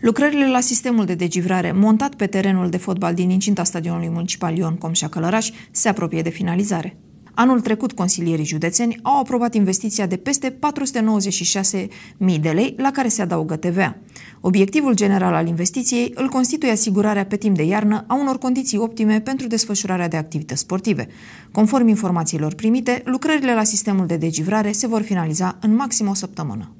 Lucrările la sistemul de degivrare montat pe terenul de fotbal din incinta stadionului municipal Ion Comșa Călăraș se apropie de finalizare. Anul trecut, consilierii județeni au aprobat investiția de peste 496.000 de lei, la care se adaugă TVA. Obiectivul general al investiției îl constituie asigurarea pe timp de iarnă a unor condiții optime pentru desfășurarea de activități sportive. Conform informațiilor primite, lucrările la sistemul de degivrare se vor finaliza în maxim o săptămână.